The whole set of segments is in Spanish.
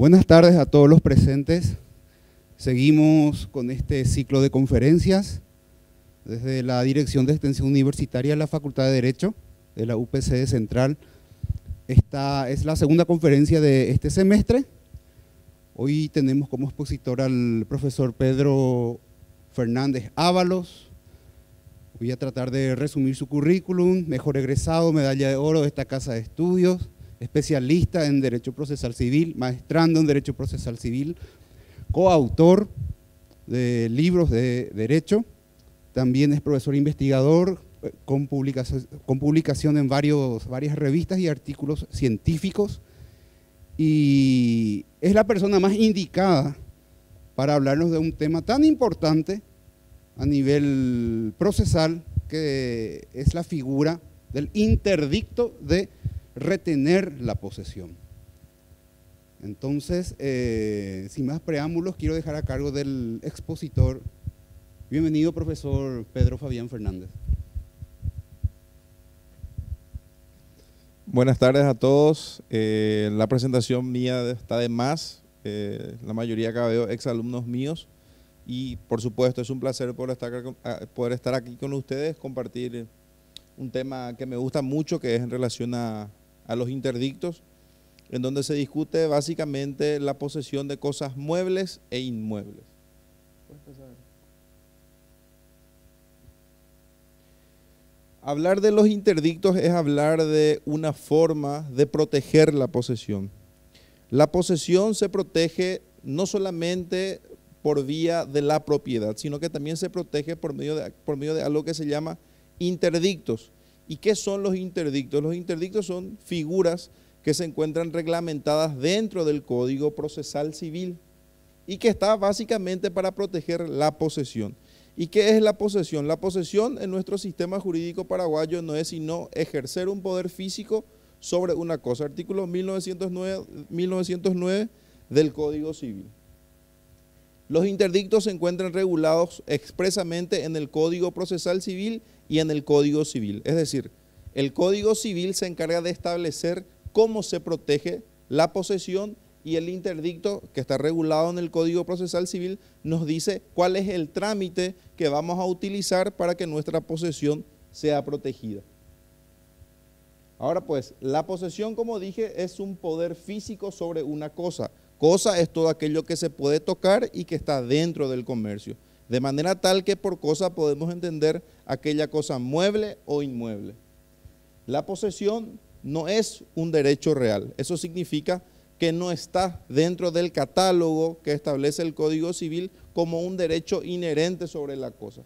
Buenas tardes a todos los presentes. Seguimos con este ciclo de conferencias desde la Dirección de Extensión Universitaria de la Facultad de Derecho de la UPC Central. Esta es la segunda conferencia de este semestre. Hoy tenemos como expositor al profesor Pedro Fernández Ábalos. Voy a tratar de resumir su currículum, mejor egresado, medalla de oro de esta casa de estudios, especialista en Derecho Procesal Civil, maestrando en Derecho Procesal Civil, coautor de libros de Derecho, también es profesor investigador eh, con publicación, en varios, varias revistas y artículos científicos y es la persona más indicada para hablarnos de un tema tan importante a nivel procesal que es la figura del interdicto de retener la posesión. Entonces, eh, sin más preámbulos, quiero dejar a cargo del expositor. Bienvenido, profesor Pedro Fabián Fernández. Buenas tardes a todos. Eh, la presentación mía está de más. Eh, la mayoría acá veo exalumnos míos. Y por supuesto, es un placer ah, poder estar aquí con ustedes, compartir un tema que me gusta mucho, que es en relación a, a los interdictos, en donde se discute básicamente la posesión de cosas muebles e inmuebles. Hablar de los interdictos es hablar de una forma de proteger la posesión. La posesión se protege no solamente por vía de la propiedad, sino que también se protege por medio de, por medio de algo que se llama interdictos. ¿Y qué son los interdictos? Los interdictos son figuras que se encuentran reglamentadas dentro del Código Procesal Civil y que está básicamente para proteger la posesión. ¿Y qué es la posesión? La posesión en nuestro sistema jurídico paraguayo no es sino ejercer un poder físico sobre una cosa. Artículo 1909, 1909 del Código Civil. Los interdictos se encuentran regulados expresamente en el Código Procesal Civil y en el Código Civil. Es decir, el Código Civil se encarga de establecer cómo se protege la posesión y el interdicto que está regulado en el Código Procesal Civil nos dice cuál es el trámite que vamos a utilizar para que nuestra posesión sea protegida. Ahora pues, la posesión, como dije, es un poder físico sobre una cosa. Cosa es todo aquello que se puede tocar y que está dentro del comercio. De manera tal que por cosa podemos entender aquella cosa mueble o inmueble. La posesión no es un derecho real. Eso significa que no está dentro del catálogo que establece el Código Civil como un derecho inherente sobre la cosa.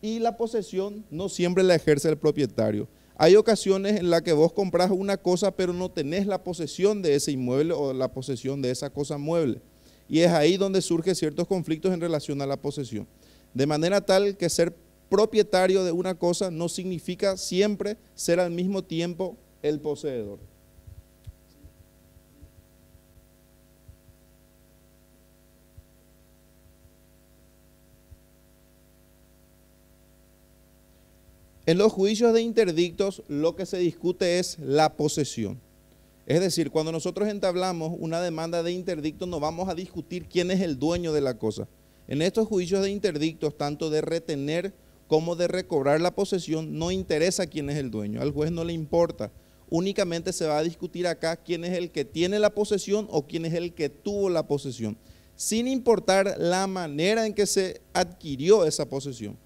Y la posesión no siempre la ejerce el propietario. Hay ocasiones en las que vos compras una cosa pero no tenés la posesión de ese inmueble o la posesión de esa cosa mueble. Y es ahí donde surgen ciertos conflictos en relación a la posesión. De manera tal que ser propietario de una cosa no significa siempre ser al mismo tiempo el poseedor. En los juicios de interdictos lo que se discute es la posesión. Es decir, cuando nosotros entablamos una demanda de interdicto no vamos a discutir quién es el dueño de la cosa. En estos juicios de interdictos, tanto de retener como de recobrar la posesión, no interesa quién es el dueño, al juez no le importa. Únicamente se va a discutir acá quién es el que tiene la posesión o quién es el que tuvo la posesión, sin importar la manera en que se adquirió esa posesión.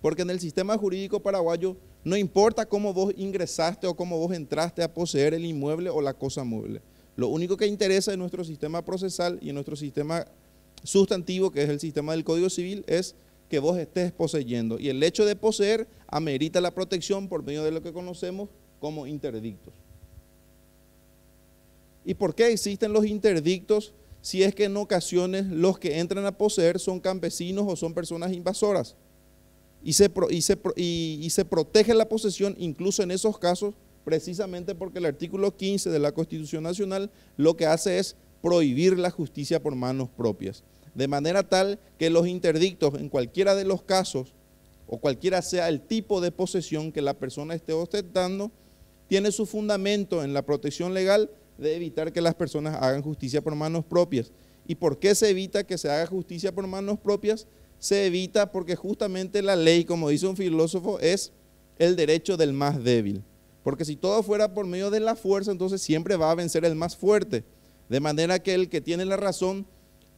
Porque en el sistema jurídico paraguayo no importa cómo vos ingresaste o cómo vos entraste a poseer el inmueble o la cosa mueble. Lo único que interesa en nuestro sistema procesal y en nuestro sistema sustantivo, que es el sistema del Código Civil, es que vos estés poseyendo. Y el hecho de poseer amerita la protección por medio de lo que conocemos como interdictos. ¿Y por qué existen los interdictos si es que en ocasiones los que entran a poseer son campesinos o son personas invasoras? y se, y, se, y se protege la posesión incluso en esos casos precisamente porque el artículo 15 de la Constitución Nacional lo que hace es prohibir la justicia por manos propias. De manera tal que los interdictos en cualquiera de los casos o cualquiera sea el tipo de posesión que la persona esté ostentando, tiene su fundamento en la protección legal de evitar que las personas hagan justicia por manos propias. ¿Y por qué se evita que se haga justicia por manos propias? se evita porque justamente la ley, como dice un filósofo, es el derecho del más débil. Porque si todo fuera por medio de la fuerza, entonces siempre va a vencer el más fuerte. De manera que el que tiene la razón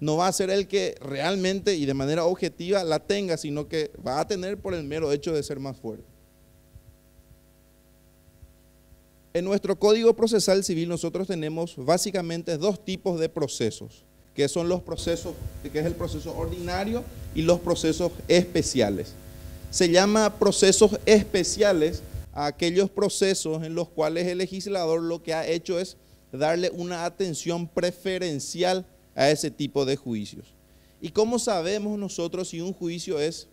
no va a ser el que realmente y de manera objetiva la tenga, sino que va a tener por el mero hecho de ser más fuerte. En nuestro Código Procesal Civil nosotros tenemos básicamente dos tipos de procesos que son los procesos, que es el proceso ordinario y los procesos especiales. Se llama procesos especiales a aquellos procesos en los cuales el legislador lo que ha hecho es darle una atención preferencial a ese tipo de juicios. ¿Y cómo sabemos nosotros si un juicio es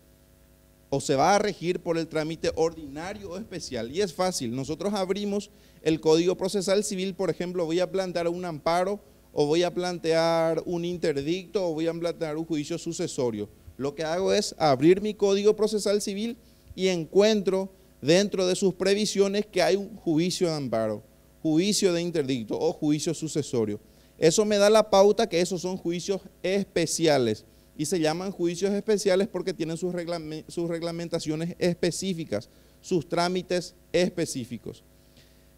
o se va a regir por el trámite ordinario o especial? Y es fácil, nosotros abrimos el Código Procesal Civil, por ejemplo, voy a plantar un amparo o voy a plantear un interdicto o voy a plantear un juicio sucesorio. Lo que hago es abrir mi código procesal civil y encuentro dentro de sus previsiones que hay un juicio de amparo, juicio de interdicto o juicio sucesorio. Eso me da la pauta que esos son juicios especiales y se llaman juicios especiales porque tienen sus, reglamentaciones específicas, sus trámites específicos.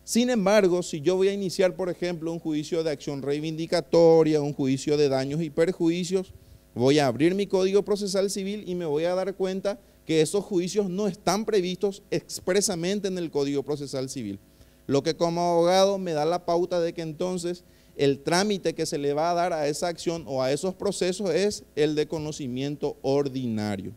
Sin embargo, si yo voy a iniciar, por ejemplo, un juicio de acción reivindicatoria, un juicio de daños y perjuicios, voy a abrir mi Código Procesal Civil y me voy a dar cuenta que esos juicios no están previstos expresamente en el Código Procesal Civil. Lo que como abogado me da la pauta de que entonces el trámite que se le va a dar a esa acción o a esos procesos es el de conocimiento ordinario.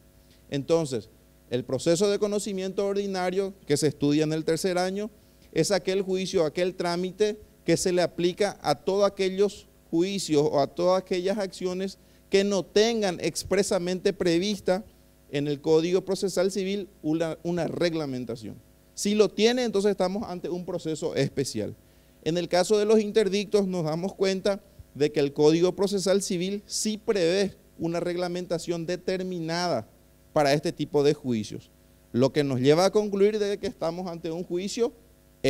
Entonces, el proceso de conocimiento ordinario que se estudia en el tercer año, es aquel juicio, aquel trámite que se le aplica a todos aquellos juicios o a todas aquellas acciones que no tengan expresamente prevista en el Código Procesal Civil una, reglamentación. Si lo tiene, entonces estamos ante un proceso especial. En el caso de los interdictos nos damos cuenta de que el Código Procesal Civil sí prevé una reglamentación determinada para este tipo de juicios, lo que nos lleva a concluir de que estamos ante un juicio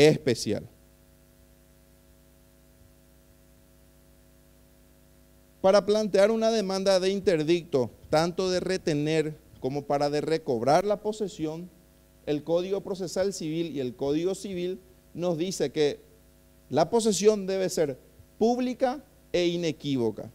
especial. Para plantear una demanda de interdicto, tanto de retener como para de recobrar la posesión, el Código Procesal Civil y el Código Civil nos dice que la posesión debe ser pública e inequívoca.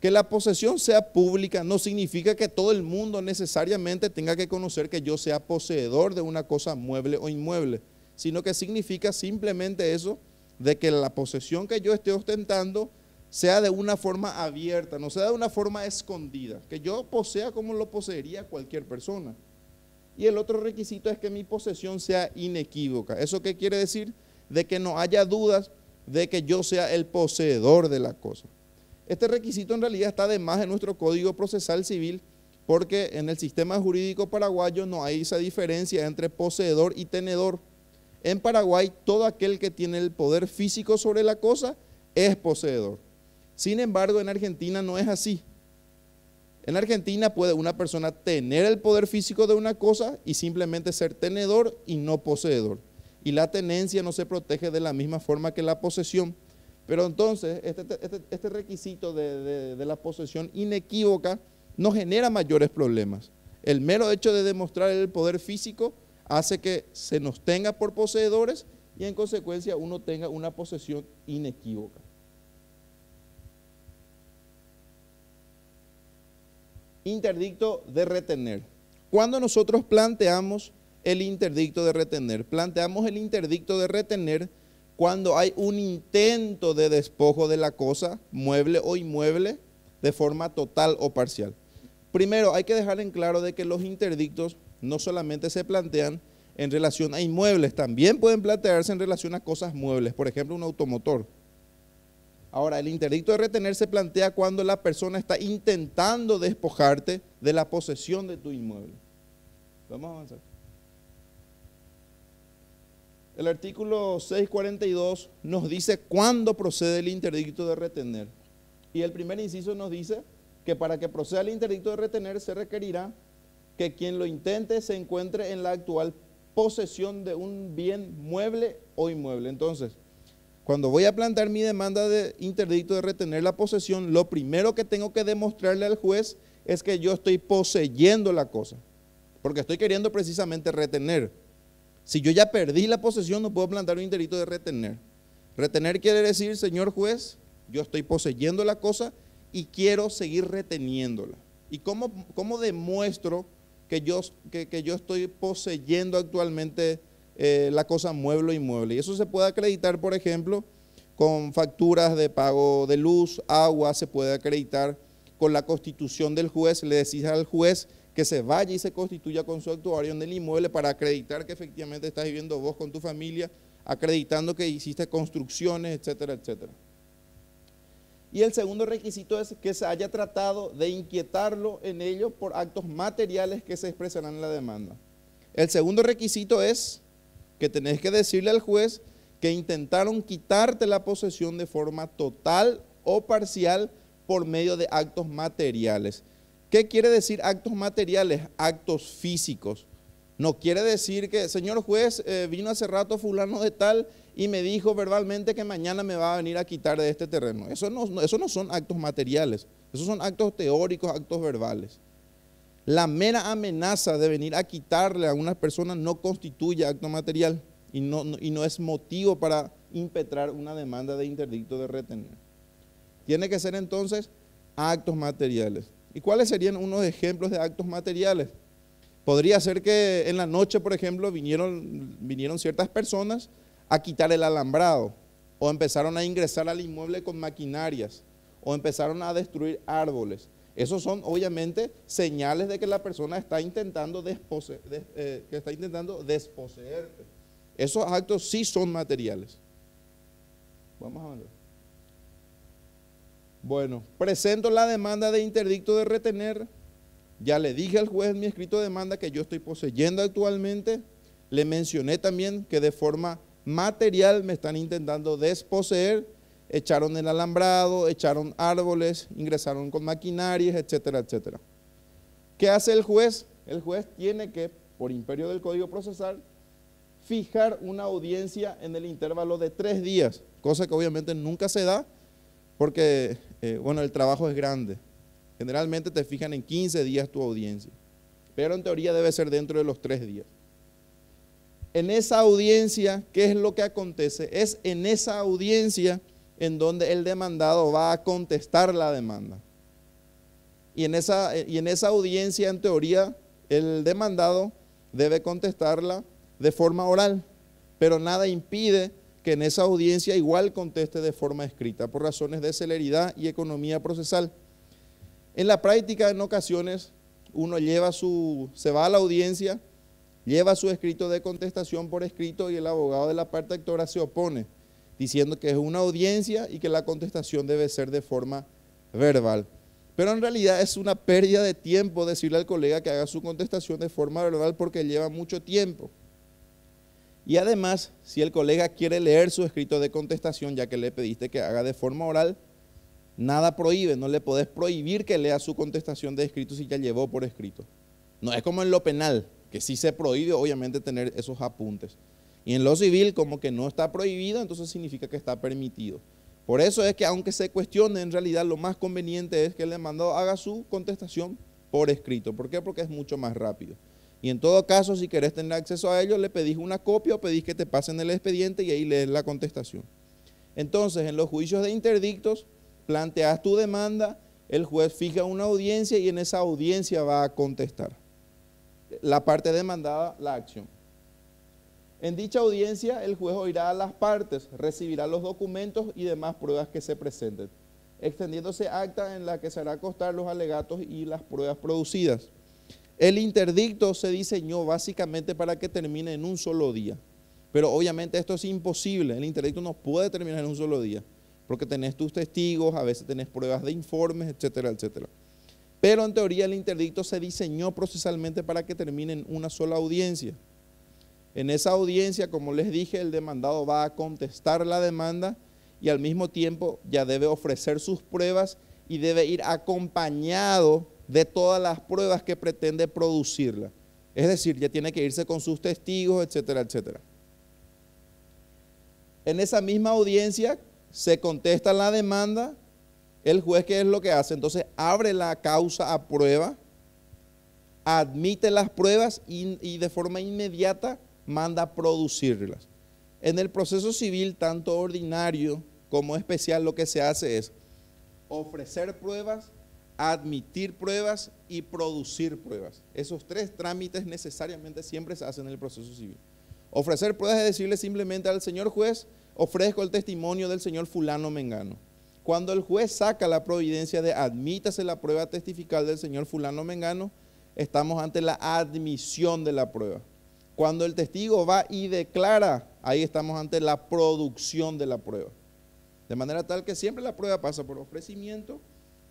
Que la posesión sea pública no significa que todo el mundo necesariamente tenga que conocer que yo sea poseedor de una cosa mueble o inmueble sino que significa simplemente eso, de que la posesión que yo esté ostentando sea de una forma abierta, no sea de una forma escondida, que yo posea como lo poseería cualquier persona. Y el otro requisito es que mi posesión sea inequívoca. ¿Eso qué quiere decir? De que no haya dudas de que yo sea el poseedor de la cosa. Este requisito en realidad está además en nuestro Código Procesal Civil, porque en el sistema jurídico paraguayo no hay esa diferencia entre poseedor y tenedor. En Paraguay, todo aquel que tiene el poder físico sobre la cosa es poseedor. Sin embargo, en Argentina no es así. En Argentina puede una persona tener el poder físico de una cosa y simplemente ser tenedor y no poseedor. Y la tenencia no se protege de la misma forma que la posesión. Pero entonces, este, este, este, este requisito de la posesión inequívoca no genera mayores problemas. El mero hecho de demostrar el poder físico hace que se nos tenga por poseedores y en consecuencia uno tenga una posesión inequívoca. Interdicto de retener. Cuando nosotros planteamos el interdicto de retener, planteamos el interdicto de retener cuando hay un intento de despojo de la cosa, mueble o inmueble, de forma total o parcial. Primero, hay que dejar en claro de que los interdictos no solamente se plantean en relación a inmuebles, también pueden plantearse en relación a cosas muebles, por ejemplo, un automotor. Ahora, el interdicto de retener se plantea cuando la persona está intentando despojarte de la posesión de tu inmueble. Vamos a avanzar. El artículo 642 nos dice cuándo procede el interdicto de retener. Y el primer inciso nos dice que para que proceda el interdicto de retener se requerirá que quien lo intente se encuentre en la actual posesión de un bien mueble o inmueble. Entonces, cuando voy a plantar mi demanda de interdicto de retener la posesión, lo primero que tengo que demostrarle al juez es que yo estoy poseyendo la cosa, porque estoy queriendo precisamente retener. Si yo ya perdí la posesión, no puedo plantar un interdicto de retener. Retener quiere decir, señor juez, yo estoy poseyendo la cosa y quiero seguir reteniéndola. ¿Y cómo, cómo demuestro que yo, que, yo estoy poseyendo actualmente eh, la cosa mueble o inmueble. Y eso se puede acreditar, por ejemplo, con facturas de pago de luz, agua, se puede acreditar con la constitución del juez, le decís al juez que se vaya y se constituya con su actuario en el inmueble para acreditar que efectivamente estás viviendo vos con tu familia, acreditando que hiciste construcciones, etcétera, etcétera. Y el segundo requisito es que se haya tratado de inquietarlo en ello por actos materiales que se expresarán en la demanda. El segundo requisito es que tenés que decirle al juez que intentaron quitarte la posesión de forma total o parcial por medio de actos materiales. ¿Qué quiere decir actos materiales? Actos físicos. No quiere decir que, señor juez, eh, vino hace rato fulano de tal y me dijo verbalmente que mañana me va a venir a quitar de este terreno. Eso no, eso no son actos materiales, esos son actos teóricos, actos verbales. La mera amenaza de venir a quitarle a una persona no constituye acto material y no, y no es motivo para impetrar una demanda de interdicto de retener. Tiene que ser entonces actos materiales. ¿Y cuáles serían unos ejemplos de actos materiales? Podría ser que en la noche, por ejemplo, vinieron, vinieron ciertas personas a quitar el alambrado o empezaron a ingresar al inmueble con maquinarias o empezaron a destruir árboles. Esos son obviamente señales de que la persona está intentando, eh, que está intentando desposeerte. Esos actos sí son materiales. Vamos a Bueno, presento la demanda de interdicto de retener ya le dije al juez en mi escrito de demanda que yo estoy poseyendo actualmente. Le mencioné también que de forma material me están intentando desposeer. Echaron el alambrado, echaron árboles, ingresaron con maquinarias, etcétera, etcétera. ¿Qué hace el juez? El juez tiene que, por imperio del Código Procesal, fijar una audiencia en el intervalo de tres días, cosa que obviamente nunca se da porque, eh, bueno, el trabajo es grande. Generalmente te fijan en 15 días tu audiencia, pero en teoría debe ser dentro de los tres días. En esa audiencia, ¿qué es lo que acontece? Es en esa audiencia en donde el demandado va a contestar la demanda. Y en esa, y en esa audiencia, en teoría, el demandado debe contestarla de forma oral, pero nada impide que en esa audiencia igual conteste de forma escrita por razones de celeridad y economía procesal. En la práctica, en ocasiones, uno lleva su, se va a la audiencia, lleva su escrito de contestación por escrito y el abogado de la parte actora se opone, diciendo que es una audiencia y que la contestación debe ser de forma verbal. Pero en realidad es una pérdida de tiempo decirle al colega que haga su contestación de forma verbal porque lleva mucho tiempo. Y además, si el colega quiere leer su escrito de contestación, ya que le pediste que haga de forma oral, Nada prohíbe, no le podés prohibir que lea su contestación de escrito si ya llevó por escrito. No es como en lo penal, que sí se prohíbe obviamente tener esos apuntes. Y en lo civil, como que no está prohibido, entonces significa que está permitido. Por eso es que aunque se cuestione, en realidad lo más conveniente es que el demandado haga su contestación por escrito. ¿Por qué? Porque es mucho más rápido. Y en todo caso, si querés tener acceso a ello, le pedís una copia o pedís que te pasen el expediente y ahí lees la contestación. Entonces, en los juicios de interdictos, planteas tu demanda, el juez fija una audiencia y en esa audiencia va a contestar la parte demandada, la acción. En dicha audiencia el juez oirá a las partes, recibirá los documentos y demás pruebas que se presenten, extendiéndose acta en la que se hará constar los alegatos y las pruebas producidas. El interdicto se diseñó básicamente para que termine en un solo día, pero obviamente esto es imposible, el interdicto no puede terminar en un solo día porque tenés tus testigos, a veces tenés pruebas de informes, etcétera, etcétera. Pero en teoría el interdicto se diseñó procesalmente para que terminen en una sola audiencia. En esa audiencia, como les dije, el demandado va a contestar la demanda y al mismo tiempo ya debe ofrecer sus pruebas y debe ir acompañado de todas las pruebas que pretende producirla. Es decir, ya tiene que irse con sus testigos, etcétera, etcétera. En esa misma audiencia, se contesta la demanda, el juez qué es lo que hace, entonces abre la causa a prueba, admite las pruebas y, de forma inmediata manda a producirlas. En el proceso civil, tanto ordinario como especial, lo que se hace es ofrecer pruebas, admitir pruebas y producir pruebas. Esos tres trámites necesariamente siempre se hacen en el proceso civil. Ofrecer pruebas es decirle simplemente al señor juez, ofrezco el testimonio del señor fulano Mengano. Cuando el juez saca la providencia de admítase la prueba testifical del señor fulano Mengano, estamos ante la admisión de la prueba. Cuando el testigo va y declara, ahí estamos ante la producción de la prueba. De manera tal que siempre la prueba pasa por ofrecimiento,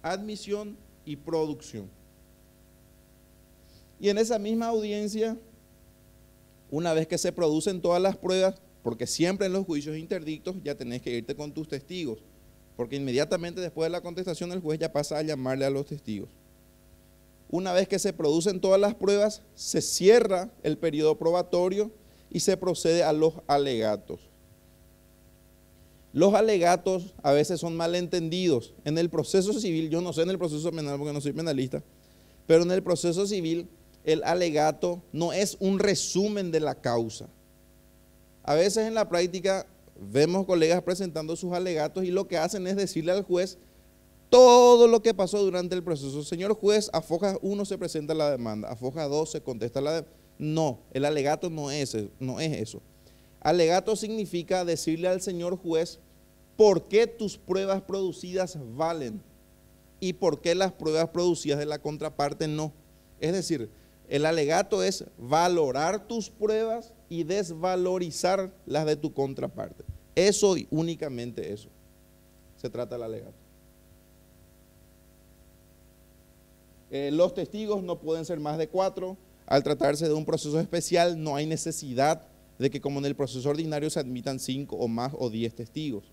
admisión y producción. Y en esa misma audiencia, una vez que se producen todas las pruebas, porque siempre en los juicios interdictos ya tenés que irte con tus testigos, porque inmediatamente después de la contestación el juez ya pasa a llamarle a los testigos. Una vez que se producen todas las pruebas, se cierra el periodo probatorio y se procede a los alegatos. Los alegatos a veces son malentendidos. En el proceso civil, yo no sé en el proceso penal porque no soy penalista, pero en el proceso civil el alegato no es un resumen de la causa. A veces en la práctica vemos colegas presentando sus alegatos y lo que hacen es decirle al juez todo lo que pasó durante el proceso. Señor juez, a foja 1 se presenta la demanda, a foja 2 se contesta la demanda. No, el alegato no es, no es eso. Alegato significa decirle al señor juez por qué tus pruebas producidas valen y por qué las pruebas producidas de la contraparte no. Es decir, el alegato es valorar tus pruebas y desvalorizar las de tu contraparte. Eso y únicamente eso. Se trata la alegato. Eh, los testigos no pueden ser más de cuatro. Al tratarse de un proceso especial, no hay necesidad de que como en el proceso ordinario se admitan cinco o más o diez testigos.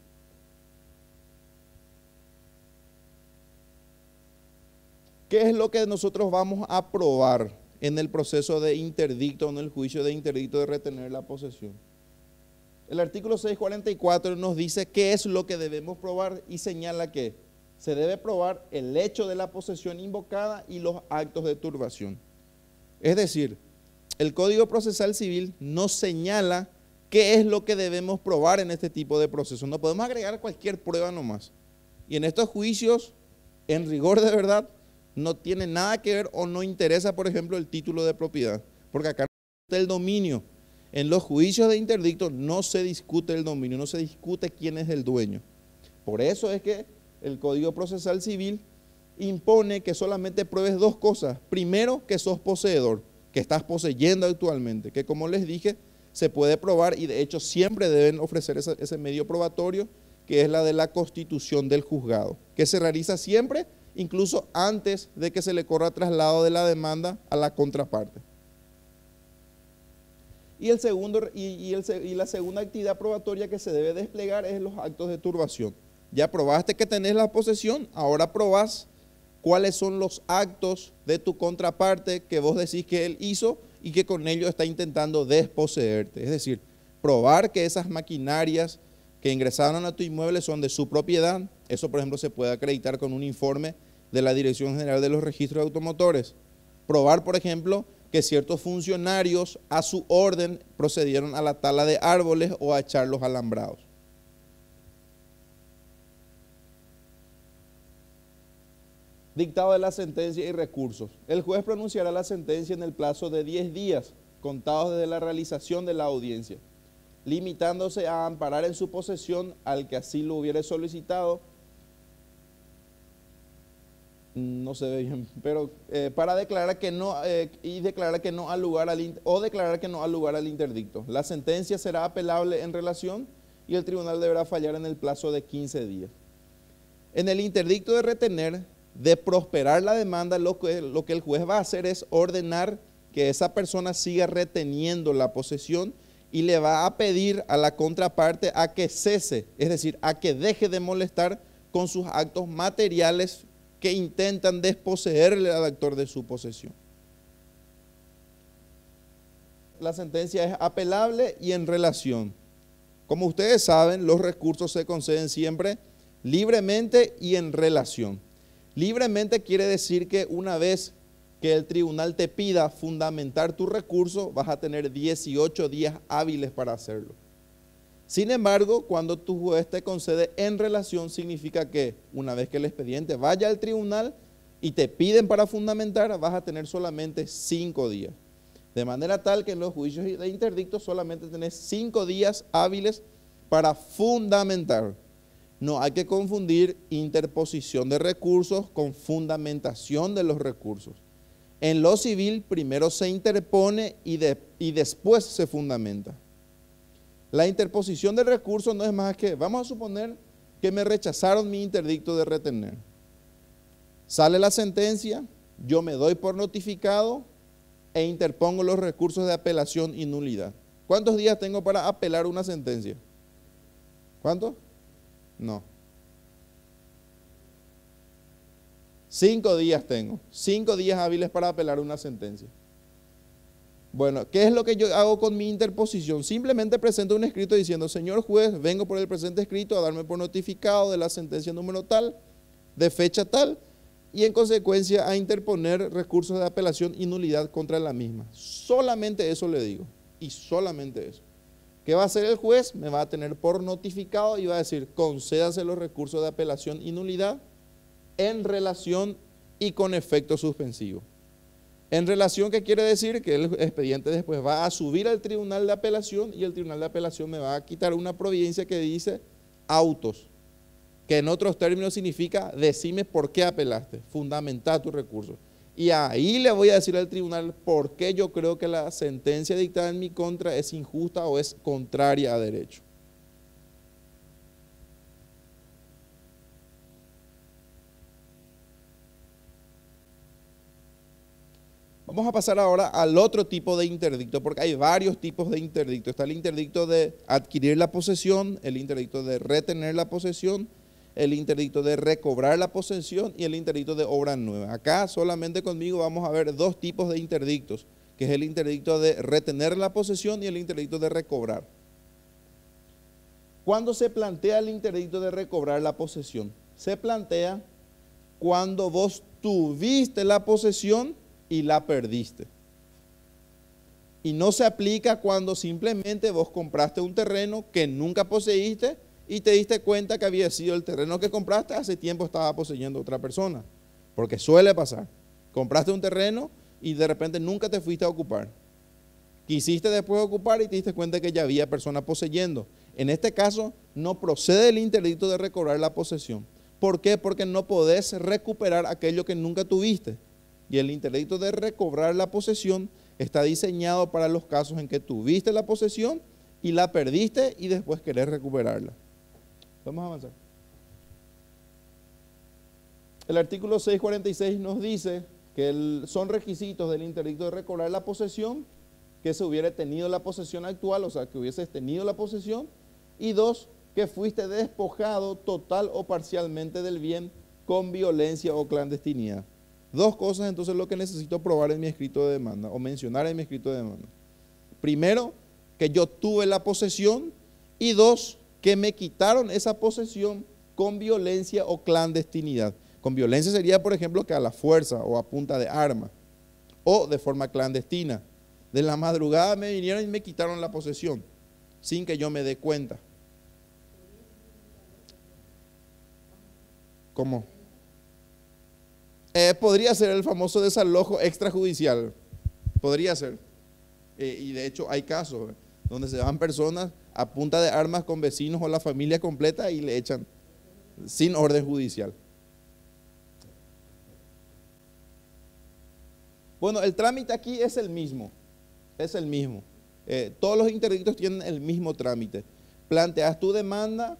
¿Qué es lo que nosotros vamos a probar? en el proceso de interdicto, en el juicio de interdicto de retener la posesión. El artículo 644 nos dice qué es lo que debemos probar y señala que se debe probar el hecho de la posesión invocada y los actos de turbación. Es decir, el Código Procesal Civil nos señala qué es lo que debemos probar en este tipo de procesos. No podemos agregar cualquier prueba nomás. Y en estos juicios, en rigor de verdad, no tiene nada que ver o no interesa, por ejemplo, el título de propiedad, porque acá no el dominio. En los juicios de interdicto no se discute el dominio, no se discute quién es el dueño. Por eso es que el Código Procesal Civil impone que solamente pruebes dos cosas. Primero, que sos poseedor, que estás poseyendo actualmente, que como les dije, se puede probar y de hecho siempre deben ofrecer ese medio probatorio, que es la de la constitución del juzgado, que se realiza siempre incluso antes de que se le corra traslado de la demanda a la contraparte. Y, el segundo, y, la segunda actividad probatoria que se debe desplegar es los actos de turbación. Ya probaste que tenés la posesión, ahora probás cuáles son los actos de tu contraparte que vos decís que él hizo y que con ello está intentando desposeerte. Es decir, probar que esas maquinarias que ingresaron a tu inmueble son de su propiedad, eso, por ejemplo, se puede acreditar con un informe de la Dirección General de los Registros de Automotores. Probar, por ejemplo, que ciertos funcionarios a su orden procedieron a la tala de árboles o a echar los alambrados. Dictado de la sentencia y recursos. El juez pronunciará la sentencia en el plazo de 10 días contados desde la realización de la audiencia limitándose a amparar en su posesión al que así lo hubiere solicitado no se ve bien, pero eh, para declarar que no eh, y declarar que no al lugar al, o declarar que no al lugar al interdicto. La sentencia será apelable en relación y el tribunal deberá fallar en el plazo de 15 días. En el interdicto de retener, de prosperar la demanda, lo que el juez va a hacer es ordenar que esa persona siga reteniendo la posesión y le va a pedir a la contraparte a que cese, es decir, a que deje de molestar con sus actos materiales que intentan desposeerle al actor de su posesión. La sentencia es apelable y en relación. Como ustedes saben, los recursos se conceden siempre libremente y en relación. Libremente quiere decir que una vez que el tribunal te pida fundamentar tu recurso, vas a tener 18 días hábiles para hacerlo. Sin embargo, cuando tu juez te concede en relación, significa que una vez que el expediente vaya al tribunal y te piden para fundamentar, vas a tener solamente cinco días. De manera tal que en los juicios de interdicto solamente tenés cinco días hábiles para fundamentar. No hay que confundir interposición de recursos con fundamentación de los recursos. En lo civil primero se interpone y, y después se fundamenta. La interposición del recurso no es más que, vamos a suponer que me rechazaron mi interdicto de retener. Sale la sentencia, yo me doy por notificado e interpongo los recursos de apelación y nulidad. ¿Cuántos días tengo para apelar una sentencia? ¿Cuántos? No. Cinco días tengo. Cinco días hábiles para apelar una sentencia. Bueno, ¿qué es lo que yo hago con mi interposición? Simplemente presento un escrito diciendo, señor juez, vengo por el presente escrito a darme por notificado de la sentencia número tal, de fecha tal, y en consecuencia a interponer recursos de apelación y nulidad contra la misma. Solamente eso le digo, y solamente eso. ¿Qué va a hacer el juez? Me va a tener por notificado y va a decir, concédase los recursos de apelación y nulidad en relación y con efecto suspensivo. En relación, ¿qué quiere decir? Que el expediente después va a subir al tribunal de apelación y el tribunal de apelación me va a quitar una providencia que dice autos, que en otros términos significa decime por qué apelaste, fundamenta tus recursos. Y ahí le voy a decir al tribunal por qué yo creo que la sentencia dictada en mi contra es injusta o es contraria a derecho. Vamos a pasar ahora al otro tipo de interdicto, porque hay varios tipos de interdicto. Está el interdicto de adquirir la posesión, el interdicto de retener la posesión, el interdicto de recobrar la posesión y el interdicto de obra nueva. Acá solamente conmigo vamos a ver dos tipos de interdictos, que es el interdicto de retener la posesión y el interdicto de recobrar. ¿Cuándo se plantea el interdicto de recobrar la posesión? Se plantea cuando vos tuviste la posesión y la perdiste. Y no se aplica cuando simplemente vos compraste un terreno que nunca poseíste y te diste cuenta que había sido el terreno que compraste hace tiempo estaba poseyendo otra persona. Porque suele pasar. Compraste un terreno y de repente nunca te fuiste a ocupar. Quisiste después ocupar y te diste cuenta que ya había personas poseyendo. En este caso, no procede el interdicto de recobrar la posesión. ¿Por qué? Porque no podés recuperar aquello que nunca tuviste y el interdicto de recobrar la posesión está diseñado para los casos en que tuviste la posesión y la perdiste y después querés recuperarla. Vamos a avanzar. El artículo 646 nos dice que son requisitos del interdicto de recobrar la posesión, que se hubiera tenido la posesión actual, o sea, que hubieses tenido la posesión, y dos, que fuiste despojado total o parcialmente del bien con violencia o clandestinidad. Dos cosas entonces lo que necesito probar en mi escrito de demanda o mencionar en mi escrito de demanda. Primero, que yo tuve la posesión y dos, que me quitaron esa posesión con violencia o clandestinidad. Con violencia sería, por ejemplo, que a la fuerza o a punta de arma o de forma clandestina. De la madrugada me vinieron y me quitaron la posesión sin que yo me dé cuenta. ¿Cómo? Eh, podría ser el famoso desalojo extrajudicial. Podría ser. Eh, y de hecho hay casos eh, donde se van personas a punta de armas con vecinos o la familia completa y le echan sin orden judicial. Bueno, el trámite aquí es el mismo, es el mismo. todos los interdictos tienen el mismo trámite. Planteas tu demanda,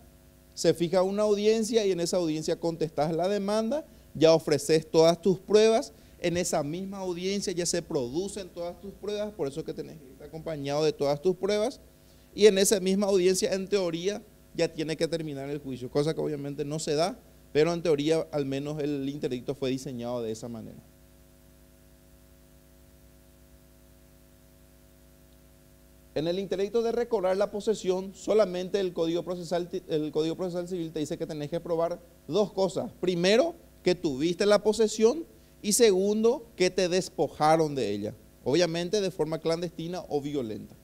se fija una audiencia y en esa audiencia contestas la demanda ya ofreces todas tus pruebas, en esa misma audiencia ya se producen todas tus pruebas, por eso es que tenés que acompañado de todas tus pruebas, y en esa misma audiencia, en teoría, ya tiene que terminar el juicio, cosa que obviamente no se da, pero en teoría al menos el interdicto fue diseñado de esa manera. En el interdicto de recobrar la posesión, solamente el Código Procesal, el Código Procesal Civil te dice que tenés que probar dos cosas. Primero, que tuviste la posesión y segundo, que te despojaron de ella, obviamente de forma clandestina o violenta.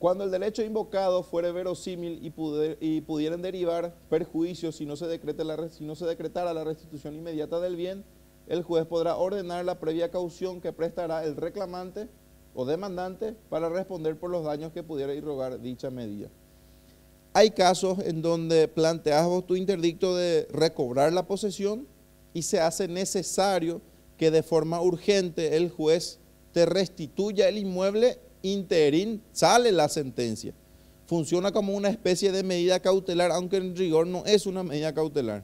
Cuando el derecho invocado fuere verosímil y, y pudieran derivar perjuicios si no, se la, si no se decretara la restitución inmediata del bien, el juez podrá ordenar la previa caución que prestará el reclamante o demandante para responder por los daños que pudiera irrogar dicha medida. Hay casos en donde planteas vos tu interdicto de recobrar la posesión y se hace necesario que de forma urgente el juez te restituya el inmueble interín, sale la sentencia. Funciona como una especie de medida cautelar, aunque en rigor no es una medida cautelar.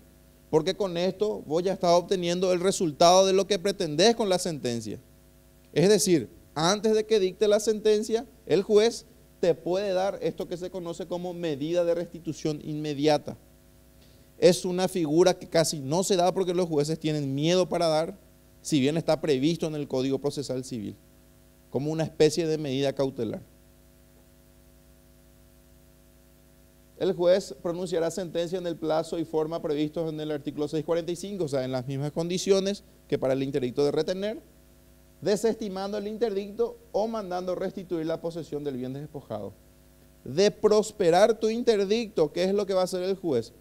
Porque con esto vos ya estás obteniendo el resultado de lo que pretendés con la sentencia. Es decir, antes de que dicte la sentencia, el juez te puede dar esto que se conoce como medida de restitución inmediata. Es una figura que casi no se da porque los jueces tienen miedo para dar, si bien está previsto en el Código Procesal Civil, como una especie de medida cautelar. El juez pronunciará sentencia en el plazo y forma previstos en el artículo 645, o sea, en las mismas condiciones que para el interdicto de retener, desestimando el interdicto o mandando restituir la posesión del bien despojado. De prosperar tu interdicto, ¿qué es lo que va a hacer el juez?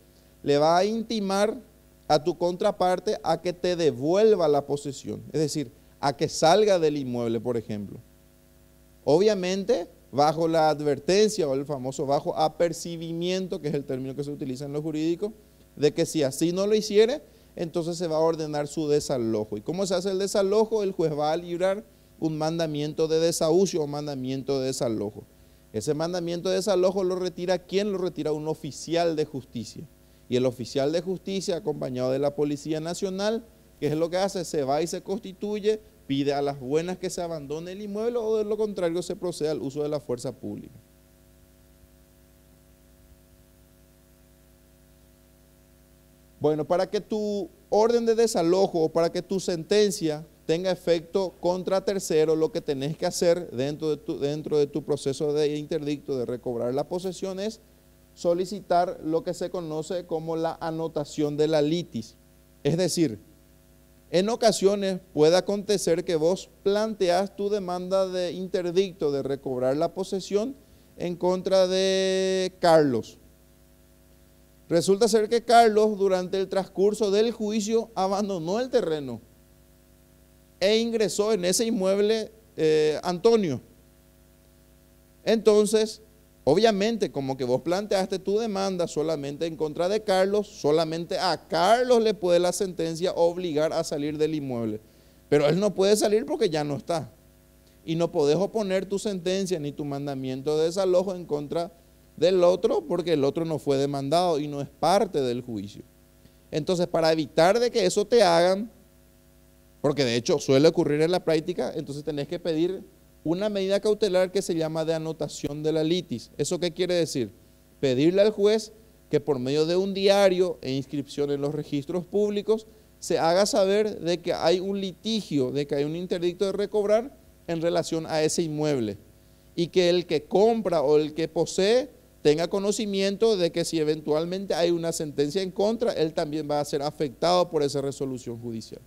Le va a intimar a tu contraparte a que te devuelva la posesión, es decir, a que salga del inmueble, por ejemplo. Obviamente, bajo la advertencia o el famoso bajo apercibimiento, que es el término que se utiliza en lo jurídico, de que si así no lo hiciere, entonces se va a ordenar su desalojo. ¿Y cómo se hace el desalojo? El juez va a librar un mandamiento de desahucio o mandamiento de desalojo. Ese mandamiento de desalojo lo retira quién? Lo retira un oficial de justicia. Y el oficial de justicia, acompañado de la Policía Nacional, ¿qué es lo que hace? Se va y se constituye, pide a las buenas que se abandone el inmueble o de lo contrario se procede al uso de la fuerza pública. Bueno, para que tu orden de desalojo o para que tu sentencia tenga efecto contra tercero, lo que tenés que hacer dentro de tu, dentro de tu proceso de interdicto de recobrar la posesión es solicitar lo que se conoce como la anotación de la litis. Es decir, en ocasiones puede acontecer que vos planteas tu demanda de interdicto de recobrar la posesión en contra de Carlos, Resulta ser que Carlos durante el transcurso del juicio abandonó el terreno e ingresó en ese inmueble eh, Antonio. Entonces, obviamente, como que vos planteaste tu demanda solamente en contra de Carlos, solamente a Carlos le puede la sentencia obligar a salir del inmueble. Pero él no puede salir porque ya no está. Y no podés oponer tu sentencia ni tu mandamiento de desalojo en contra de del otro porque el otro no fue demandado y no es parte del juicio. Entonces, para evitar de que eso te hagan, porque de hecho suele ocurrir en la práctica, entonces tenés que pedir una medida cautelar que se llama de anotación de la litis. ¿Eso qué quiere decir? Pedirle al juez que por medio de un diario e inscripción en los registros públicos se haga saber de que hay un litigio, de que hay un interdicto de recobrar en relación a ese inmueble y que el que compra o el que posee tenga conocimiento de que si eventualmente hay una sentencia en contra, él también va a ser afectado por esa resolución judicial.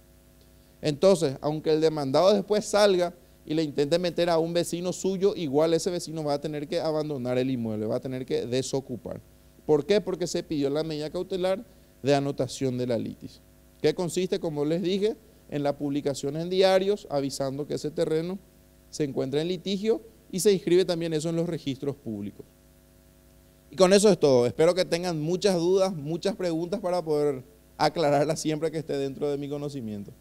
Entonces, aunque el demandado después salga y le intente meter a un vecino suyo, igual ese vecino va a tener que abandonar el inmueble, va a tener que desocupar. ¿Por qué? Porque se pidió la medida cautelar de anotación de la litis, que consiste, como les dije, en la publicación en diarios avisando que ese terreno se encuentra en litigio y se inscribe también eso en los registros públicos. Y con eso es todo. Espero que tengan muchas dudas, muchas preguntas para poder aclararlas siempre que esté dentro de mi conocimiento.